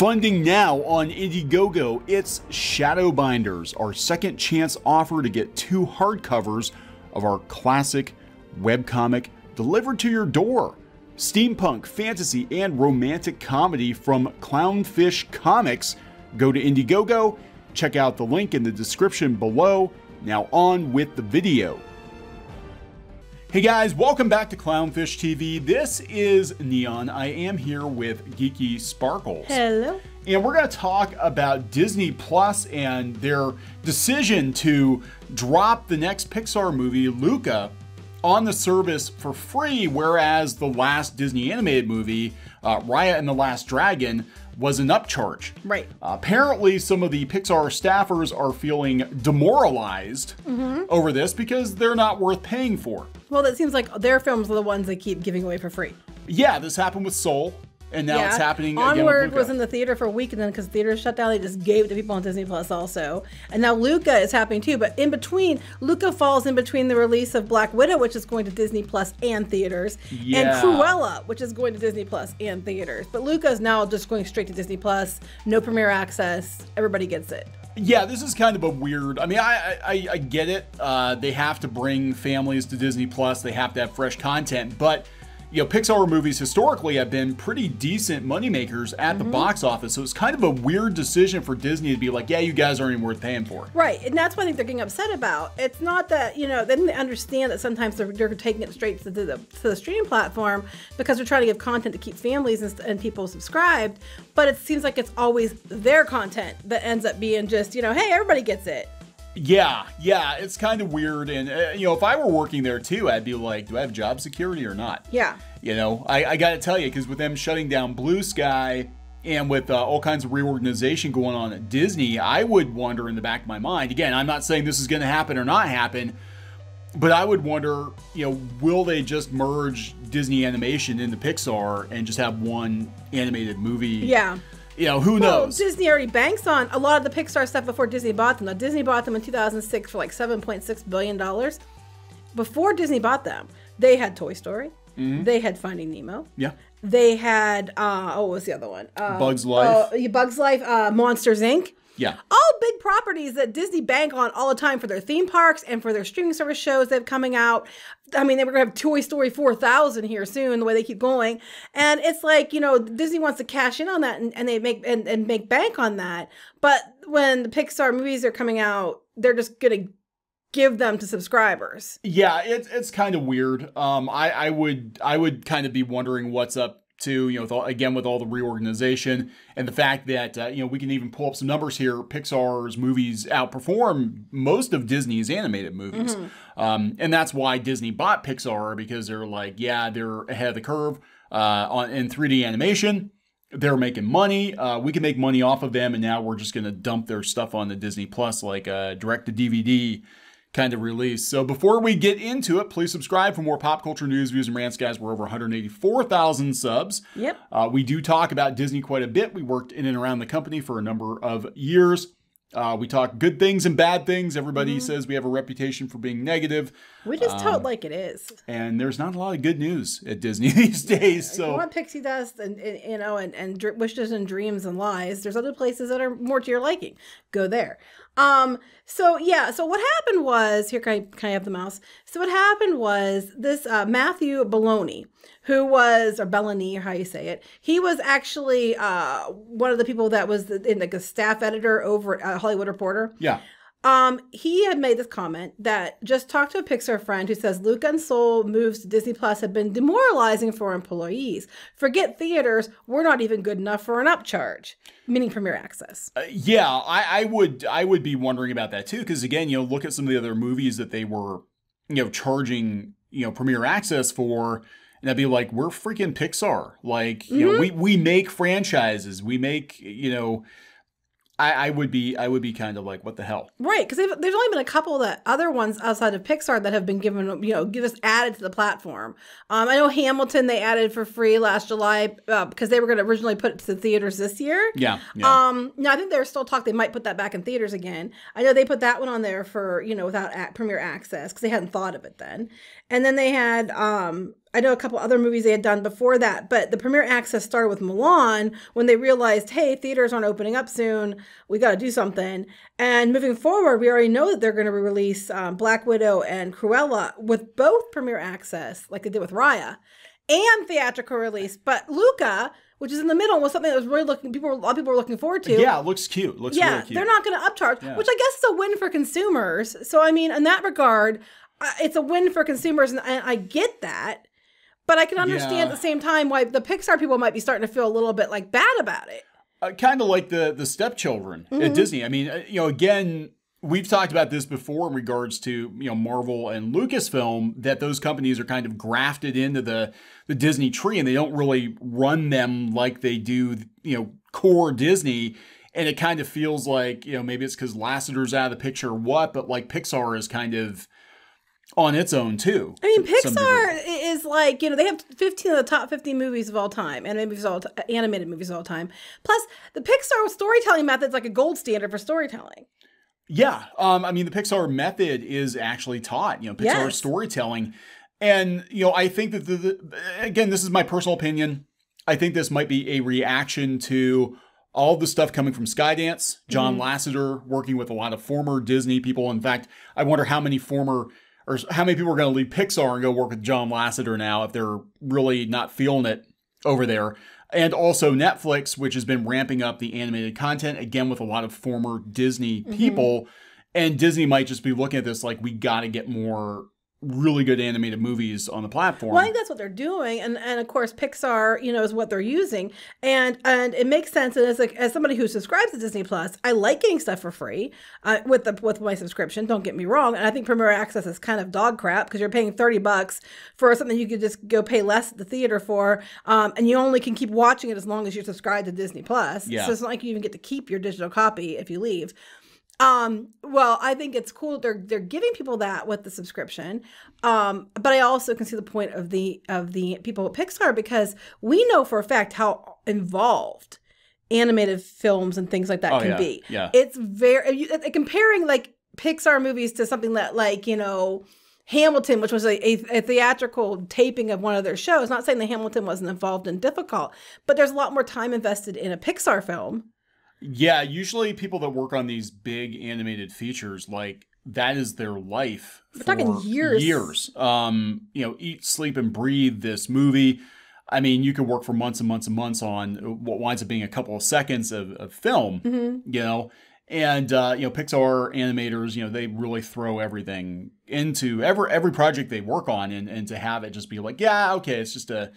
Funding now on Indiegogo, it's Shadowbinders, our second chance offer to get two hardcovers of our classic webcomic delivered to your door. Steampunk, fantasy, and romantic comedy from Clownfish Comics. Go to Indiegogo, check out the link in the description below. Now on with the video. Hey guys, welcome back to Clownfish TV. This is Neon. I am here with Geeky Sparkles. Hello. And we're going to talk about Disney Plus and their decision to drop the next Pixar movie, Luca, on the service for free, whereas the last Disney animated movie, uh, Raya and the Last Dragon, was an upcharge. Right. Uh, apparently, some of the Pixar staffers are feeling demoralized mm -hmm. over this because they're not worth paying for. Well, that seems like their films are the ones they keep giving away for free. Yeah, this happened with Soul, and now yeah. it's happening. Onward was in the theater for a week, and then because theaters shut down, they just gave it to people on Disney Plus also. And now Luca is happening too. But in between, Luca falls in between the release of Black Widow, which is going to Disney Plus and theaters, yeah. and Cruella, which is going to Disney Plus and theaters. But Luca is now just going straight to Disney Plus, no premiere access. Everybody gets it yeah, this is kind of a weird. I mean, I I, I get it. Uh, they have to bring families to Disney Plus. They have to have fresh content, but you know, Pixar movies historically have been pretty decent moneymakers at mm-hmm. the box office. So it's kind of a weird decision for Disney to be like, yeah, you guys aren't even worth paying for. Right. And that's what I think they're getting upset about. It's not that, you know, they understand that sometimes they're, they're taking it straight to the, to the streaming platform because they're trying to give content to keep families and, and people subscribed. But it seems like it's always their content that ends up being just, you know, hey, everybody gets it. Yeah, yeah, it's kind of weird. And, uh, you know, if I were working there too, I'd be like, do I have job security or not? Yeah. You know, I, I got to tell you, because with them shutting down Blue Sky and with uh, all kinds of reorganization going on at Disney, I would wonder in the back of my mind again, I'm not saying this is going to happen or not happen, but I would wonder, you know, will they just merge Disney animation into Pixar and just have one animated movie? Yeah you know, who well, knows? Disney already banks on a lot of the Pixar stuff before Disney bought them. Now, Disney bought them in 2006 for like $7.6 billion. Before Disney bought them, they had Toy Story, mm-hmm. they had Finding Nemo. Yeah. They had, uh, oh, what was the other one? Uh, Bugs Life. Uh, Bugs Life, uh, Monsters Inc. Yeah. All big properties that Disney bank on all the time for their theme parks and for their streaming service shows that are coming out. I mean, they were going to have Toy Story 4000 here soon, the way they keep going. And it's like, you know, Disney wants to cash in on that and, and they make and, and make bank on that. But when the Pixar movies are coming out, they're just going to give them to subscribers. Yeah, it's it's kind of weird. Um, I I would I would kind of be wondering what's up to You know, with all, again with all the reorganization and the fact that uh, you know we can even pull up some numbers here. Pixar's movies outperform most of Disney's animated movies, mm-hmm. um, and that's why Disney bought Pixar because they're like, yeah, they're ahead of the curve uh, on in 3D animation. They're making money. Uh, we can make money off of them, and now we're just going to dump their stuff on the Disney Plus, like uh, direct to DVD kind of release. So before we get into it, please subscribe for more pop culture news, views, and rants, guys. We're over 184,000 subs. Yep. Uh, we do talk about Disney quite a bit. We worked in and around the company for a number of years. Uh, we talk good things and bad things. Everybody mm-hmm. says we have a reputation for being negative. We just um, tell it like it is. And there's not a lot of good news at Disney these days. Yeah, so you want pixie dust and, and you know and, and wishes and dreams and lies. There's other places that are more to your liking. Go there. Um, so yeah, so what happened was here can I, can I have the mouse? So what happened was this uh, Matthew Baloney, who was or Bellany or how you say it, he was actually uh, one of the people that was in like a staff editor over at uh, Hollywood Reporter. Yeah. Um, he had made this comment that just talked to a Pixar friend who says Luke and Soul moves to Disney Plus have been demoralizing for employees. Forget theaters; we're not even good enough for an upcharge, meaning Premier Access. Uh, yeah, I, I would I would be wondering about that too, because again, you know, look at some of the other movies that they were, you know, charging you know Premier Access for and I'd be like, we're freaking Pixar. Like, you mm -hmm. know, mm-hmm. we we make franchises, we make you know I, I, would be I would be kind of like, what the hell? Right, because there's only been a couple that other ones outside of Pixar that have been given, you know, just added to the platform. Um, I know Hamilton they added for free last July uh, because they were going to originally put it to the theaters this year. Yeah. yeah. Um, now I think there's still talk they might put that back in theaters again. I know they put that one on there for you know without premiere access because they hadn't thought of it then. And then they had um, I know a couple other movies they had done before that, but the premiere access started with Milan when they realized, hey, theaters aren't opening up soon. We got to do something. And moving forward, we already know that they're going to release um, Black Widow and Cruella with both premiere access, like they did with Raya, and theatrical release. But Luca, which is in the middle, was something that was really looking people. a lot of people were looking forward to. Yeah, looks cute. Looks yeah, really cute. they're not going to upcharge, yeah. which I guess is a win for consumers. So I mean, in that regard. Uh, it's a win for consumers, and I get that but I can understand yeah. at the same time why the Pixar people might be starting to feel a little bit like bad about it. Uh, kind of like the the stepchildren mm-hmm. at Disney. I mean, uh, you know, again, we've talked about this before in regards to you know Marvel and Lucasfilm that those companies are kind of grafted into the the Disney tree and they don't really run them like they do you know core Disney and it kind of feels like you know maybe it's because Lasseter's out of the picture or what but like Pixar is kind of on its own too. I mean, Pixar is like, you know, they have 15 of the top 50 movies of all time, animated movies, all animated movies of all time. Plus, the Pixar storytelling method is like a gold standard for storytelling. Yeah. Um, I mean, the Pixar method is actually taught, you know, Pixar yes. storytelling. And, you know, I think that, the, the, again, this is my personal opinion. I think this might be a reaction to all the stuff coming from Skydance, John mm -hmm. Lasseter working with a lot of former Disney people. In fact, I wonder how many former or how many people are going to leave Pixar and go work with John Lasseter now if they're really not feeling it over there. And also Netflix, which has been ramping up the animated content again with a lot of former Disney mm-hmm. people. Mm-hmm. And Disney might just be looking at this like, we got to get more really good animated movies on the platform. Well, I think that's what they're doing, and and of course Pixar, you know, is what they're using, and and it makes sense. And as as somebody who subscribes to Disney Plus, I like getting stuff for free uh, with the with my subscription. Don't get me wrong, and I think Premier Access is kind of dog crap because you're paying thirty bucks for something you could just go pay less at the theater for, um, and you only can keep watching it as long as you're subscribed to Disney Plus. Yeah. So it's not like you even get to keep your digital copy if you leave. Um, well, I think it's cool they're they're giving people that with the subscription. Um, but I also can see the point of the of the people at Pixar because we know for a fact how involved animated films and things like that oh, can yeah. be. Yeah. It's very you, comparing like Pixar movies to something that like, you know, Hamilton, which was a, a, a, theatrical taping of one of their shows, not saying that Hamilton wasn't involved and difficult, but there's a lot more time invested in a Pixar film yeah, usually people that work on these big animated features, like that is their life. We're talking years. Years. Um, you know, eat, sleep, and breathe this movie. I mean, you could work for months and months and months on what winds up being a couple of seconds of, of film, mm-hmm. you know. And uh, you know, Pixar animators, you know, they really throw everything into every every project they work on, and and to have it just be like, yeah, okay, it's just a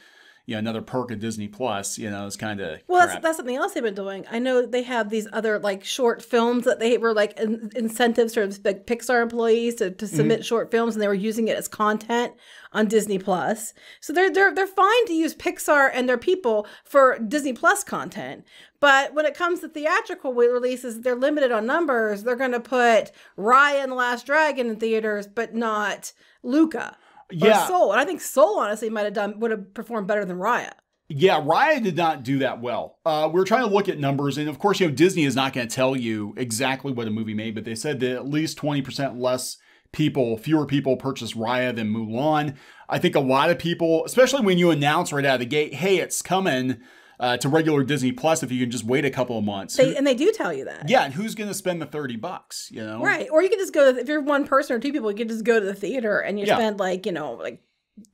you know, another perk of Disney Plus, you know, it's kind of well. That's, that's, something else they've been doing. I know they have these other like short films that they were like in, incentives for like Pixar employees to, to submit mm -hmm. short films, and they were using it as content on Disney Plus. So they're they're they're fine to use Pixar and their people for Disney Plus content, but when it comes to theatrical releases, they're limited on numbers. They're going to put Ryan the Last Dragon in theaters, but not Luca yeah. Soul. And I think Soul honestly might have done would have performed better than Raya. Yeah, Raya did not do that well. Uh, we are trying to look at numbers, and of course, you know, Disney is not going to tell you exactly what a movie made, but they said that at least 20% less people, fewer people purchased Raya than Mulan. I think a lot of people, especially when you announce right out of the gate, hey, it's coming, uh, to regular Disney Plus if you can just wait a couple of months. They, Who, and they do tell you that. Yeah, and who's going to spend the thirty bucks? You know, right? Or you can just go if you're one person or two people, you can just go to the theater and you yeah. spend like you know like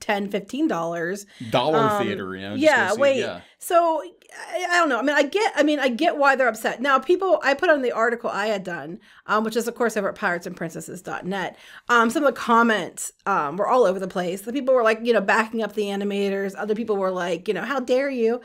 10 15 dollars dollar um, theater you know yeah see, wait yeah. so I, I, don't know i mean i get i mean i get why they're upset now people i put on the article i had done um, which is of course over at piratesandprincesses.net um, some of the comments um, were all over the place the people were like you know backing up the animators other people were like you know how dare you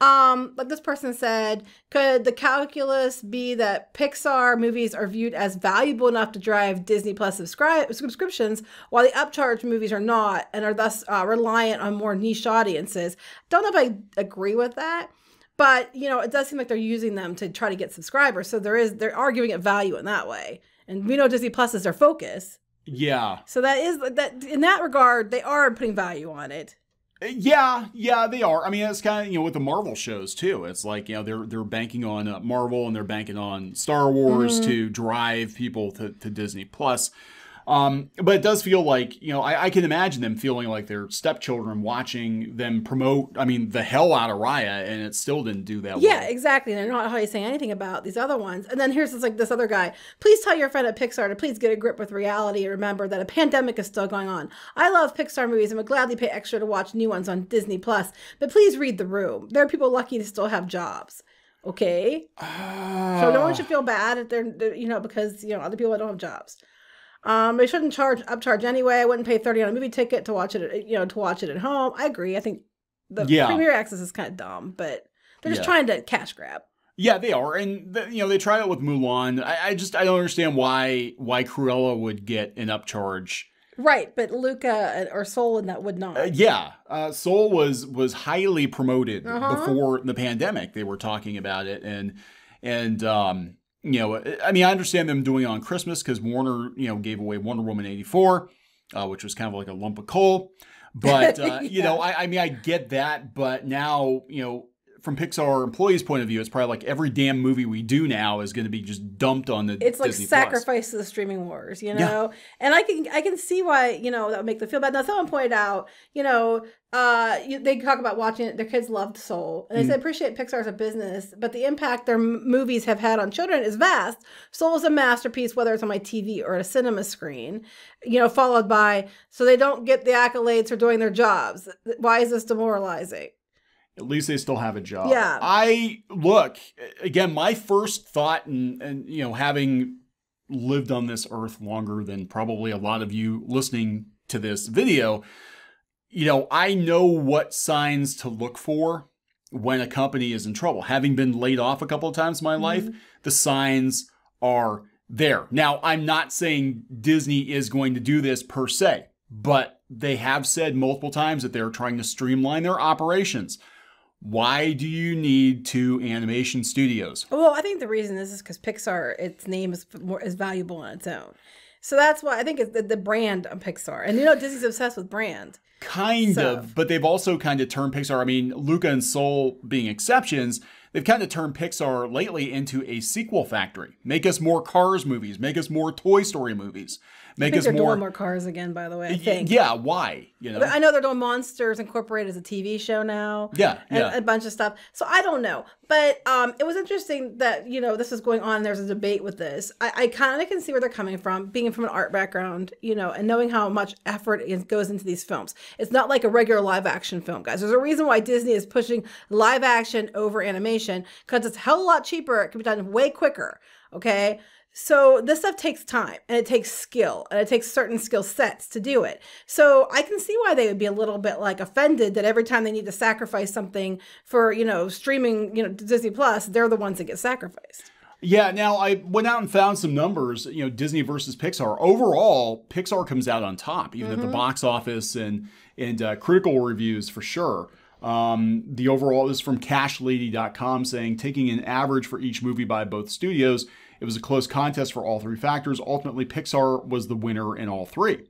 um, like this person said, could the calculus be that Pixar movies are viewed as valuable enough to drive Disney Plus subscri- subscriptions, while the upcharge movies are not, and are thus uh, reliant on more niche audiences? Don't know if I agree with that, but you know, it does seem like they're using them to try to get subscribers. So there is they are giving it value in that way, and we know Disney Plus is their focus. Yeah. So that is that in that regard, they are putting value on it. Yeah, yeah, they are. I mean, it's kind of you know with the Marvel shows too. It's like you know they're they're banking on uh, Marvel and they're banking on Star Wars mm-hmm. to drive people to, to Disney Plus. Um, but it does feel like, you know, I, I, can imagine them feeling like their stepchildren watching them promote, I mean, the hell out of Raya, and it still didn't do that yeah, well. exactly. They're not really saying anything about these other ones. And then here's this, like this other guy. Please tell your friend at Pixar to please get a grip with reality and remember that a pandemic is still going on. I love Pixar movies and would gladly pay extra to watch new ones on Disney Plus, but please read the room. There are people lucky to still have jobs okay uh, so no one should feel bad if they're you know because you know other people don't have jobs um, they shouldn't charge upcharge anyway. I wouldn't pay thirty on a movie ticket to watch it. you know, to watch it at home. I agree. I think the yeah. premiere access is kind of dumb, but they're just yeah. trying to cash grab. Yeah, they are, and the, you know they tried it with Mulan. I, I, just I don't understand why why Cruella would get an upcharge. Right, but Luca uh, or Soul and that would not. Uh, yeah, uh, Soul was was highly promoted uh -huh. before the pandemic. They were talking about it, and and um, you know, I mean, I understand them doing it on Christmas because Warner, you know, gave away Wonder Woman 84, uh, which was kind of like a lump of coal. But, uh, yeah. you know, I, I mean, I get that. But now, you know, from Pixar employees' point of view, it's probably like every damn movie we do now is going to be just dumped on the. It's like Disney sacrifice Plus. to the streaming wars, you know. Yeah. And I can I can see why you know that would make them feel bad. Now someone pointed out, you know, uh, you, they talk about watching it. Their kids loved Soul, and they mm. said appreciate Pixar as a business, but the impact their movies have had on children is vast. Soul is a masterpiece, whether it's on my TV or a cinema screen, you know, followed by so they don't get the accolades for doing their jobs. Why is this demoralizing? at least they still have a job. Yeah. I look again. My first thought, and, and you know, having lived on this earth longer than probably a lot of you listening to this video, you know, I know what signs to look for when a company is in trouble. Having been laid off a couple of times in my mm -hmm. life, the signs are there. Now, I'm not saying Disney is going to do this per se, but they have said multiple times that they're trying to streamline their operations why do you need two animation studios? Well, I think the reason is is because Pixar, its name is more is valuable on its own. So that's why I think it's the, the brand of Pixar. And you know, Disney's obsessed with brand. Kind so. of, but they've also kind of turned Pixar. I mean, Luca and Soul being exceptions, they've kind of turned Pixar lately into a sequel factory. Make us more Cars movies, make us more Toy Story movies. Make us they're more... doing more cars again, by the way. I think. Yeah, why? You know, I know they're doing Monsters Incorporated as a TV show now. Yeah, yeah. a bunch of stuff. So I don't know, but um, it was interesting that you know this is going on. There's a debate with this. I, I kind of can see where they're coming from, being from an art background, you know, and knowing how much effort goes into these films. It's not like a regular live action film, guys. There's a reason why Disney is pushing live action over animation because it's a hell a lot cheaper. It can be done way quicker. Okay. So this stuff takes time and it takes skill and it takes certain skill sets to do it. So I can see why they would be a little bit like offended that every time they need to sacrifice something for, you know, streaming, you know, Disney Plus, they're the ones that get sacrificed. Yeah, now I went out and found some numbers, you know, Disney versus Pixar. Overall, Pixar comes out on top, even mm-hmm. at the mm-hmm. box office and and uh, critical reviews for sure. Um, the overall is from CashLady.com saying taking an average for each movie by both studios, it was a close contest for all three factors. Ultimately, Pixar was the winner in all three.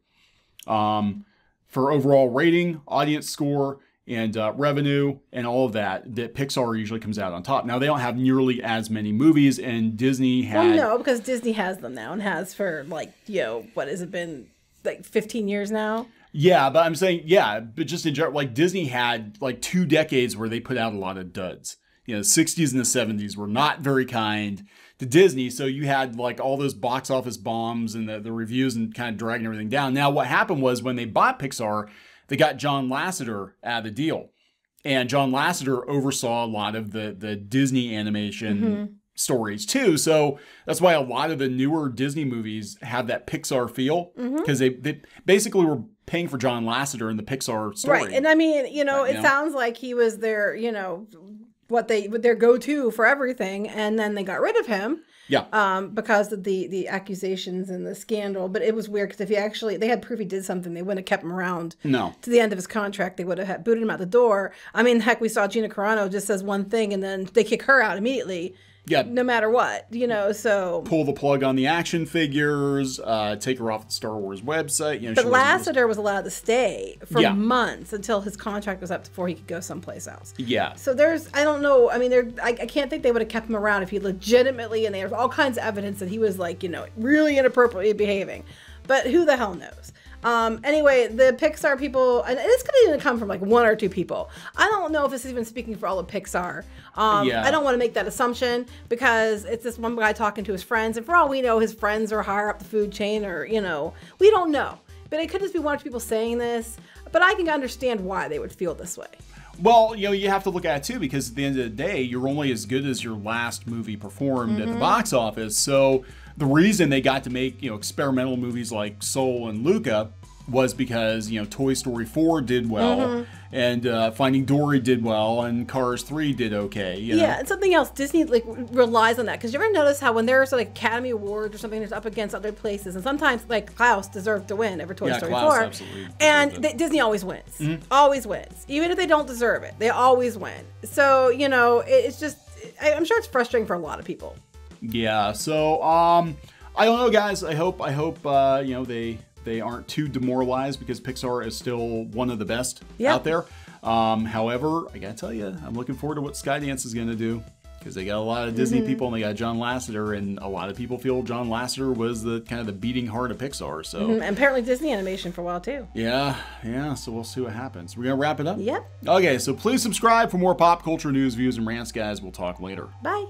Um, for overall rating, audience score, and uh, revenue and all of that that Pixar usually comes out on top. Now they don't have nearly as many movies, and Disney had well, no because Disney has them now and has for like you know what has it been like fifteen years now. Yeah, but I'm saying yeah, but just in general, like Disney had like two decades where they put out a lot of duds. You know, the 60s and the 70s were not very kind to Disney. So you had like all those box office bombs and the, the reviews and kind of dragging everything down. Now, what happened was when they bought Pixar, they got John Lasseter out of the deal. And John Lasseter oversaw a lot of the, the Disney animation mm-hmm. stories too. So that's why a lot of the newer Disney movies have that Pixar feel because mm-hmm. they, they basically were paying for John Lasseter in the Pixar story. Right. And I mean, you know, it know? sounds like he was their, you know, what they what their go to for everything, and then they got rid of him. Yeah. Um, because of the the accusations and the scandal, but it was weird because if he actually they had proof he did something, they wouldn't have kept him around. No. To the end of his contract, they would have booted him out the door. I mean, heck, we saw Gina Carano just says one thing and then they kick her out immediately yeah, no matter what, you know. So pull the plug on the action figures, uh, take her off the Star Wars website. You know, but Lassiter was allowed to stay for yeah. months until his contract was up before he could go someplace else. Yeah. So there's, I don't know. I mean, there, I, I can't think they would have kept him around if he legitimately, and there's all kinds of evidence that he was like, you know, really inappropriately behaving. But who the hell knows? Um, anyway, the Pixar people, and this could even come from like one or two people. I don't know if this is even speaking for all of Pixar. Um, yeah. I don't want to make that assumption because it's this one guy talking to his friends, and for all we know, his friends are higher up the food chain, or you know, we don't know. But it could just be one or two people saying this. But I can understand why they would feel this way. Well, you know, you have to look at it too because at the end of the day, you're only as good as your last movie performed mm-hmm. at the mm-hmm. box office. So the reason they got to make, you know, experimental movies like Soul and Luca was because, you know, Toy Story 4 did well. Mm-hmm and uh, Finding Dory did well, and Cars Three did okay. You know? Yeah, and something else Disney like relies on that because you ever notice how when there's like Academy Awards or something, it's up against other places, and sometimes like Klaus deserved to win over Toy yeah, Story Klaus Four, and they, Disney always wins, mm-hmm. always wins, even if they don't deserve it, they always win. So you know, it, it's just I, am sure it's frustrating for a lot of people. Yeah. So um, I don't know, guys. I hope I hope uh, you know they they aren't too demoralized because Pixar is still one of the best yep. out there. Um, however, I gotta tell you, I'm looking forward to what Skydance is gonna do because they got a lot of Disney mm-hmm. people and they got John Lasseter, and a lot of people feel John Lasseter was the kind of the beating heart of Pixar. So mm-hmm. apparently Disney animation for a while too. Yeah, yeah. So we'll see what happens. We're gonna wrap it up. Yep. Okay, so please subscribe for more pop culture news, views, and rants, guys. We'll talk later. Bye.